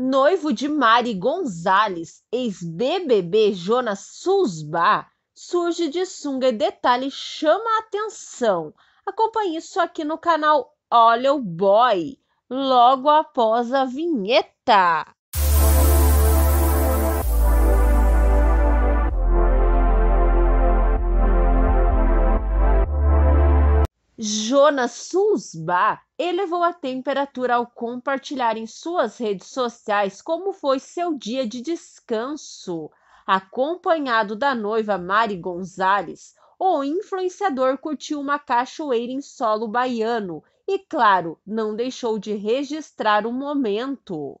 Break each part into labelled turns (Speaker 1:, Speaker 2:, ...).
Speaker 1: noivo de Mari Gonzalez, ex-BBB Jonas Susba, surge de sunga e detalhe chama a atenção. Acompanhe isso aqui no canal Olha o Boy, logo após a vinheta. Jonas Susba elevou a temperatura ao compartilhar em suas redes sociais como foi seu dia de descanso, acompanhado da noiva Mari Gonzalez. O influenciador curtiu uma cachoeira em solo baiano e, claro, não deixou de registrar o momento.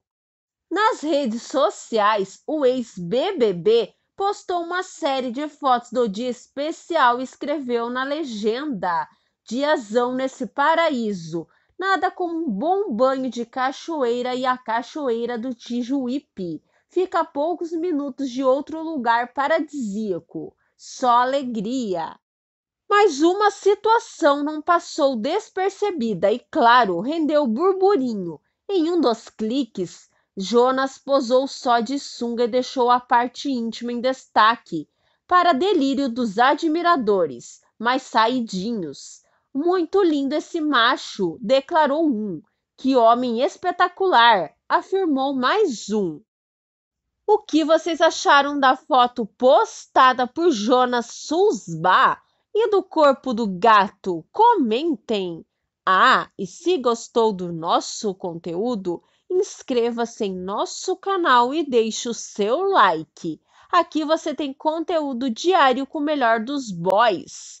Speaker 1: Nas redes sociais, o ex-BBB postou uma série de fotos do dia especial e escreveu na legenda: diazão nesse paraíso. Nada como um bom banho de cachoeira e a cachoeira do Tijuípe. Fica a poucos minutos de outro lugar paradisíaco. Só alegria. Mas uma situação não passou despercebida e, claro, rendeu burburinho. Em um dos cliques, Jonas posou só de sunga e deixou a parte íntima em destaque, para delírio dos admiradores, mais saidinhos. Muito lindo esse macho, declarou um. Que homem espetacular, afirmou mais um. O que vocês acharam da foto postada por Jonas Susba e do corpo do gato? Comentem! Ah, e se gostou do nosso conteúdo, inscreva-se em nosso canal e deixe o seu like. Aqui você tem conteúdo diário com o melhor dos boys.